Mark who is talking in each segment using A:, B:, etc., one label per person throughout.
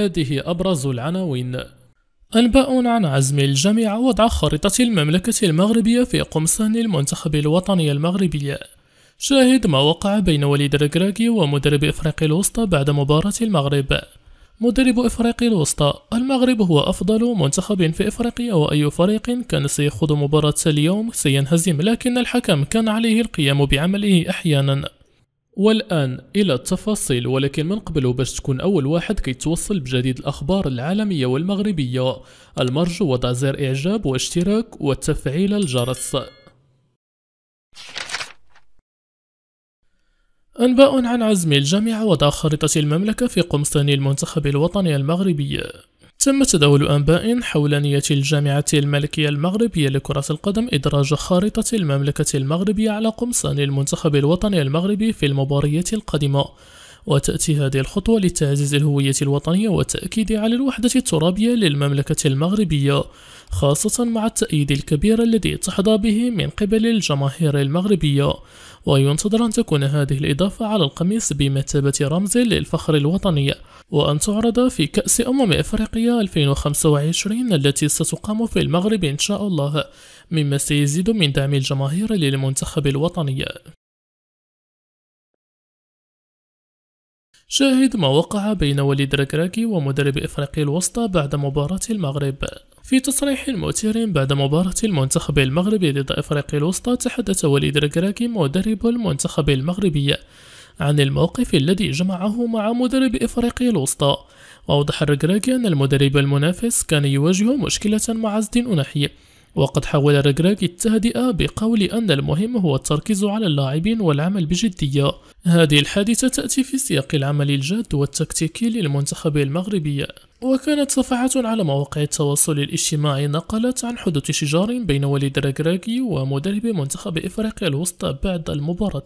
A: هذه أبرز العناوين أنباء عن عزم الجامعة وضع خريطة المملكة المغربية في قمصان المنتخب الوطني المغربي شاهد ما وقع بين وليد الركراكي ومدرب إفريقيا الوسطى بعد مباراة المغرب مدرب إفريقيا الوسطى المغرب هو أفضل منتخب في إفريقيا وأي فريق كان سيخوض مباراة اليوم سينهزم لكن الحكم كان عليه القيام بعمله أحيانا والآن إلى التفاصيل ولكن من قبل باش تكون أول واحد كيتوصل بجديد الأخبار العالمية والمغربية المرجو وضع زر إعجاب واشتراك وتفعيل الجرس أنباء عن عزم الجامعة وضع خريطة المملكة في قمصان المنتخب الوطني المغربي تم تداول أنباء حول نية الجامعة الملكية المغربية لكرة القدم إدراج خارطة المملكة المغربية على قمصان المنتخب الوطني المغربي في المباريات القادمة وتأتي هذه الخطوة لتعزيز الهوية الوطنية والتأكيد على الوحدة الترابية للمملكة المغربية خاصة مع التأييد الكبير الذي تحظى به من قبل الجماهير المغربية وينتظر أن تكون هذه الإضافة على القميص بمثابة رمز للفخر الوطني وأن تعرض في كأس أمم أفريقيا 2025 التي ستقام في المغرب إن شاء الله مما سيزيد من دعم الجماهير للمنتخب الوطني شاهد ما وقع بين وليد ركراكي ومدرب إفريقيا الوسطى بعد مباراة المغرب في تصريح مثير بعد مباراة المنتخب المغربي ضد إفريقيا الوسطى تحدث وليد ركراكي مدرب المنتخب المغربي عن الموقف الذي جمعه مع مدرب إفريقيا الوسطى وأوضح ركراكي أن المدرب المنافس كان يواجه مشكلة مع زدين أنحي وقد حاول رجراج التهدئة بقول أن المهم هو التركيز على اللاعبين والعمل بجدية هذه الحادثة تأتي في سياق العمل الجاد والتكتيكي للمنتخب المغربي وكانت صفحات على مواقع التواصل الاجتماعي نقلت عن حدوث شجار بين وليد ركراكي ومدرب منتخب إفريقيا الوسطى بعد المباراة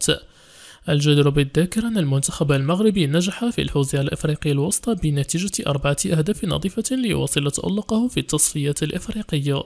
A: الجدير بالذكر أن المنتخب المغربي نجح في الفوز على إفريقيا الوسطى بنتيجة أربعة أهداف نظيفة ليواصل تألقه في التصفيات الإفريقية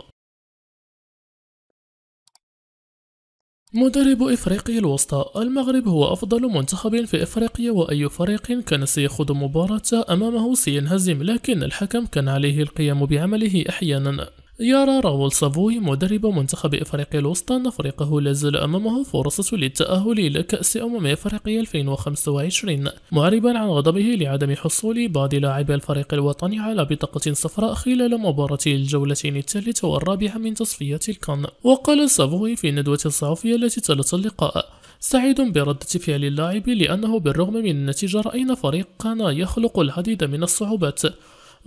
A: مدرب إفريقيا الوسطى المغرب هو أفضل منتخب في إفريقيا وأي فريق كان سيخوض مباراة أمامه سينهزم لكن الحكم كان عليه القيام بعمله أحيانا يرى راول سافوي مدرب منتخب إفريقيا الوسطى أن فريقه لا زال أمامه فرصة للتأهل إلى كأس أمم إفريقيا 2025 معربا عن غضبه لعدم حصول بعض لاعبي الفريق الوطني على بطاقة صفراء خلال مباراة الجولتين الثالثة والرابعة من تصفية الكان وقال سافوي في الندوة الصحفية التي تلت اللقاء سعيد بردة فعل اللاعب لأنه بالرغم من النتيجة رأينا فريقنا يخلق العديد من الصعوبات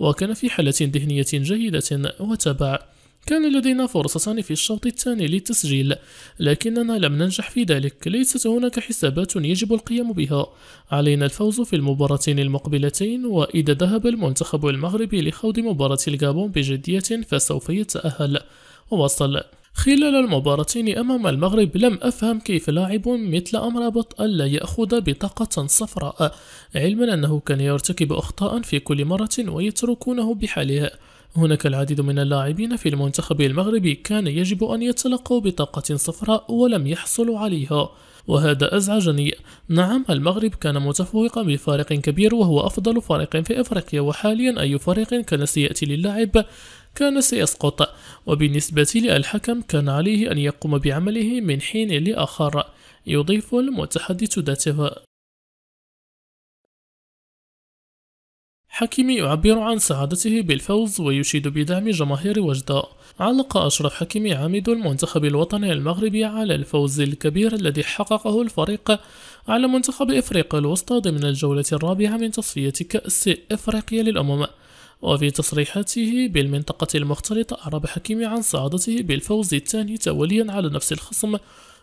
A: وكان في حالة ذهنية جيدة وتابع كان لدينا فرصتان في الشوط الثاني للتسجيل لكننا لم ننجح في ذلك ليست هناك حسابات يجب القيام بها علينا الفوز في المباراتين المقبلتين وإذا ذهب المنتخب المغربي لخوض مباراة الجابون بجدية فسوف يتأهل وصل خلال المباراتين أمام المغرب لم أفهم كيف لاعب مثل أمرابط ألا يأخذ بطاقة صفراء علما أنه كان يرتكب أخطاء في كل مرة ويتركونه بحالها هناك العديد من اللاعبين في المنتخب المغربي كان يجب أن يتلقوا بطاقة صفراء ولم يحصلوا عليها وهذا أزعجني نعم المغرب كان متفوقا بفارق كبير وهو أفضل فريق في أفريقيا وحاليا أي فريق كان سيأتي للعب كان سيسقط وبالنسبة للحكم كان عليه أن يقوم بعمله من حين لآخر يضيف المتحدث ذاته حكيمي يعبر عن سعادته بالفوز ويشيد بدعم جماهير وجدة علق أشرف حكيمي عميد المنتخب الوطني المغربي على الفوز الكبير الذي حققه الفريق على منتخب إفريقيا الوسطى ضمن الجولة الرابعة من تصفية كأس إفريقيا للأمم وفي تصريحاته بالمنطقة المختلطة أعرب حكيمي عن سعادته بالفوز الثاني توليا على نفس الخصم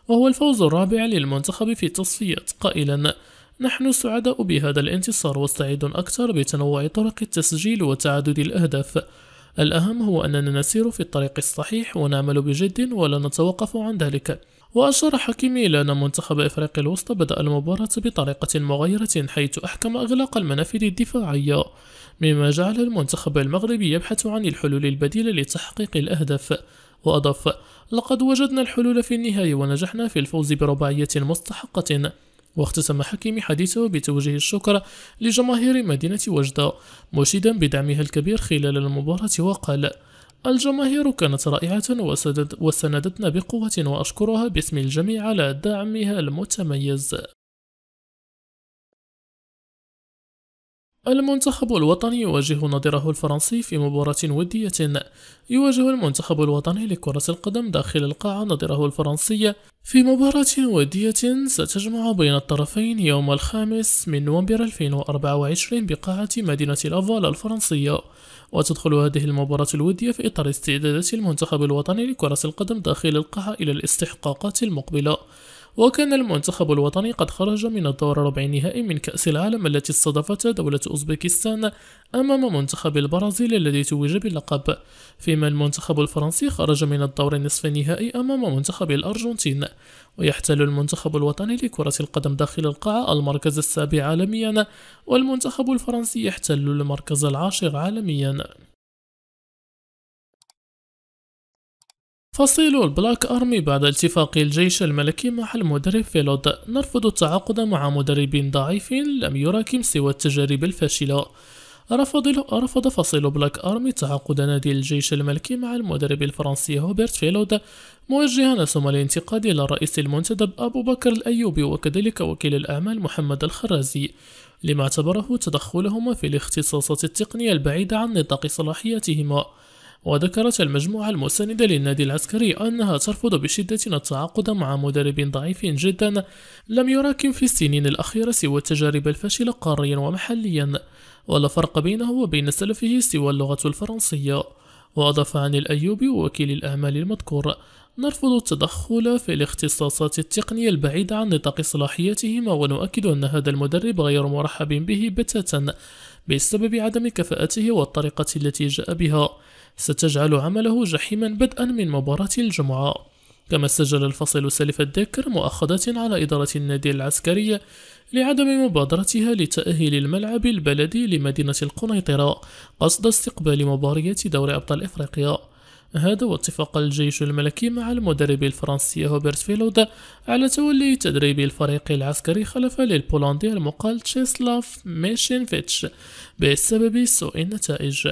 A: وهو الفوز الرابع للمنتخب في التصفيات قائلا نحن سعداء بهذا الانتصار وسعيد أكثر بتنوع طرق التسجيل وتعدد الأهداف الأهم هو أننا نسير في الطريق الصحيح ونعمل بجد ولا نتوقف عن ذلك وأشار حكيمي إلى أن منتخب إفريقيا الوسطى بدأ المباراة بطريقة مغايرة حيث أحكم إغلاق المنافذ الدفاعية مما جعل المنتخب المغربي يبحث عن الحلول البديلة لتحقيق الأهداف وأضاف لقد وجدنا الحلول في النهاية ونجحنا في الفوز برباعية مستحقة واختتم حكيمي حديثه بتوجيه الشكر لجماهير مدينة وجدة مشيدا بدعمها الكبير خلال المباراة وقال الجماهير كانت رائعة وسندتنا بقوة وأشكرها باسم الجميع على دعمها المتميز المنتخب الوطني يواجه نظيره الفرنسي في مباراة ودية يواجه المنتخب الوطني لكرة القدم داخل القاعة نظيره الفرنسي في مباراة ودية ستجمع بين الطرفين يوم الخامس من نوفمبر 2024 بقاعة مدينة لافال الفرنسية وتدخل هذه المباراة الودية في إطار استعدادات المنتخب الوطني لكرة القدم داخل القاعة إلى الاستحقاقات المقبلة وكان المنتخب الوطني قد خرج من الدور ربع النهائي من كأس العالم التي استضافتها دولة أوزبكستان أمام منتخب البرازيل الذي توج باللقب فيما المنتخب الفرنسي خرج من الدور نصف النهائي أمام منتخب الأرجنتين ويحتل المنتخب الوطني لكرة القدم داخل القاعة المركز السابع عالميا والمنتخب الفرنسي يحتل المركز العاشر عالميا فصيل البلاك أرمي بعد اتفاق الجيش الملكي مع المدرب فيلود نرفض التعاقد مع مدربين ضعيفين لم يراكم سوى التجارب الفاشلة رفض رفض فصيل بلاك أرمي تعاقد نادي الجيش الملكي مع المدرب الفرنسي هوبرت فيلود موجها سم الانتقاد إلى رئيس المنتدب أبو بكر الأيوبي وكذلك وكيل الأعمال محمد الخرازي لما اعتبره تدخلهما في الاختصاصات التقنية البعيدة عن نطاق صلاحياتهما وذكرت المجموعة المساندة للنادي العسكري أنها ترفض بشدة التعاقد مع مدرب ضعيف جدا لم يراكم في السنين الأخيرة سوى التجارب الفاشلة قاريا ومحليا ولا فرق بينه وبين سلفه سوى اللغة الفرنسية وأضاف عن الأيوبي وكيل الأعمال المذكور نرفض التدخل في الاختصاصات التقنية البعيدة عن نطاق صلاحياتهما ونؤكد أن هذا المدرب غير مرحب به بتاتا بسبب عدم كفاءته والطريقة التي جاء بها ستجعل عمله جحيما بدءا من مباراة الجمعة كما سجل الفصل سلف الدكر مؤاخذات على إدارة النادي العسكرية لعدم مبادرتها لتأهيل الملعب البلدي لمدينة القنيطرة قصد استقبال مباريات دوري أبطال إفريقيا هذا واتفق الجيش الملكي مع المدرب الفرنسي هوبرت فيلودا على تولي تدريب الفريق العسكري خلفا للبولندي المقال تشيسلاف ميشينفيتش بسبب سوء النتائج